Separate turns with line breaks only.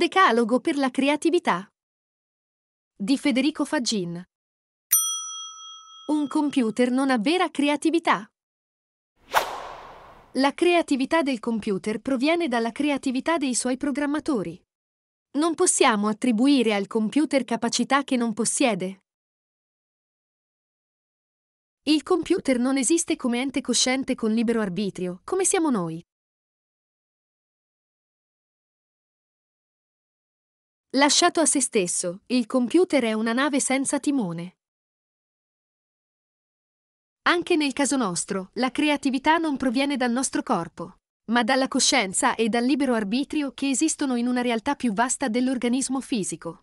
decalogo per la creatività di Federico Faggin. Un computer non ha vera creatività. La creatività del computer proviene dalla creatività dei suoi programmatori. Non possiamo attribuire al computer capacità che non possiede.
Il computer non esiste come ente cosciente con libero arbitrio, come siamo noi. Lasciato a se stesso, il computer è una nave senza timone.
Anche nel caso nostro, la creatività non proviene dal nostro corpo, ma dalla coscienza e dal libero arbitrio che esistono in una realtà più vasta dell'organismo fisico.